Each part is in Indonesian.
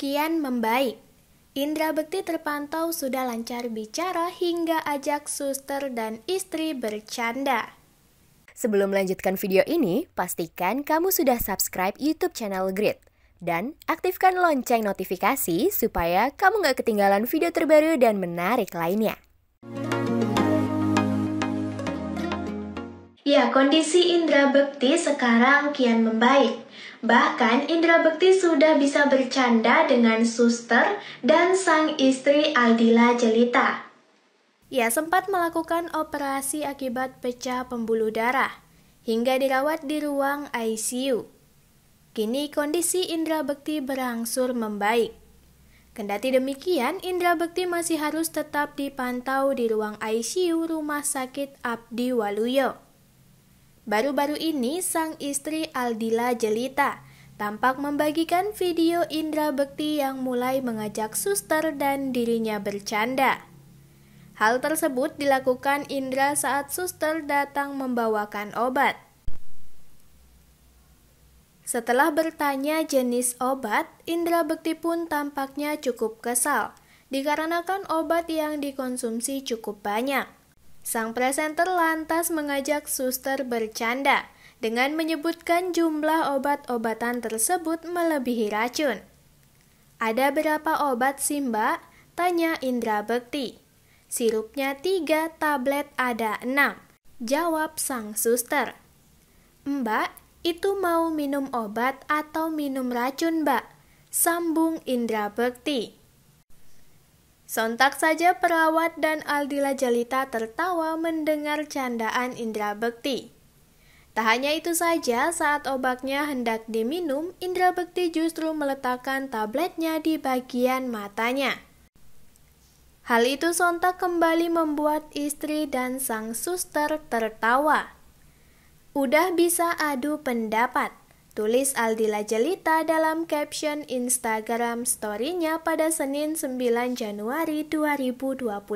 kian membaik. Indra Bekti terpantau sudah lancar bicara hingga ajak suster dan istri bercanda. Sebelum melanjutkan video ini, pastikan kamu sudah subscribe YouTube channel Grid. Dan aktifkan lonceng notifikasi supaya kamu nggak ketinggalan video terbaru dan menarik lainnya. Ya, kondisi Indra bekti sekarang kian membaik. Bahkan Indra Bekti sudah bisa bercanda dengan suster dan sang istri Aldila Jelita. Ia sempat melakukan operasi akibat pecah pembuluh darah hingga dirawat di ruang ICU. Kini kondisi Indra Bekti berangsur membaik. Kendati demikian, Indra Bekti masih harus tetap dipantau di ruang ICU Rumah Sakit Abdi Waluyo. Baru-baru ini sang istri Aldila Jelita tampak membagikan video Indra Bekti yang mulai mengajak suster dan dirinya bercanda. Hal tersebut dilakukan Indra saat suster datang membawakan obat. Setelah bertanya jenis obat, Indra Bekti pun tampaknya cukup kesal, dikarenakan obat yang dikonsumsi cukup banyak. Sang presenter lantas mengajak suster bercanda dengan menyebutkan jumlah obat-obatan tersebut melebihi racun. Ada berapa obat sih mbak? Tanya Indra Bekti. Sirupnya tiga, tablet ada enam. Jawab sang suster. Mbak, itu mau minum obat atau minum racun mbak? Sambung Indra Bekti. Sontak saja perawat dan Aldila Jalita tertawa mendengar candaan Indra Bekti. Tak hanya itu saja, saat obatnya hendak diminum, Indra Bekti justru meletakkan tabletnya di bagian matanya. Hal itu sontak kembali membuat istri dan sang suster tertawa. Udah bisa adu pendapat. Tulis Aldila Jelita dalam caption Instagram story-nya pada Senin 9 Januari 2023.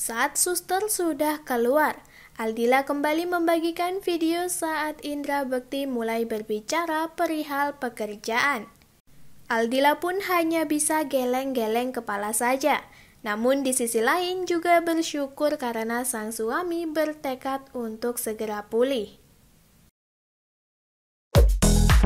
Saat suster sudah keluar, Aldila kembali membagikan video saat Indra Bekti mulai berbicara perihal pekerjaan. Aldila pun hanya bisa geleng-geleng kepala saja. Namun di sisi lain juga bersyukur karena sang suami bertekad untuk segera pulih.